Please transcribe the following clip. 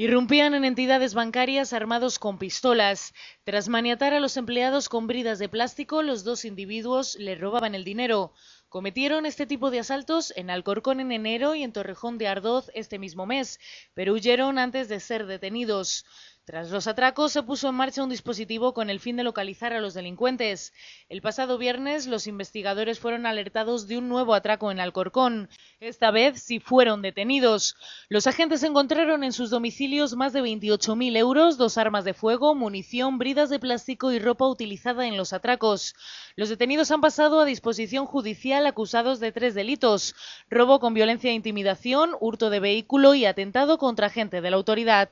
Irrumpían en entidades bancarias armados con pistolas. Tras maniatar a los empleados con bridas de plástico, los dos individuos le robaban el dinero. Cometieron este tipo de asaltos en Alcorcón en enero y en Torrejón de Ardoz este mismo mes, pero huyeron antes de ser detenidos. Tras los atracos, se puso en marcha un dispositivo con el fin de localizar a los delincuentes. El pasado viernes, los investigadores fueron alertados de un nuevo atraco en Alcorcón. Esta vez sí fueron detenidos. Los agentes encontraron en sus domicilios más de 28.000 euros, dos armas de fuego, munición, bridas de plástico y ropa utilizada en los atracos. Los detenidos han pasado a disposición judicial acusados de tres delitos: robo con violencia e intimidación, hurto de vehículo y atentado contra gente de la autoridad.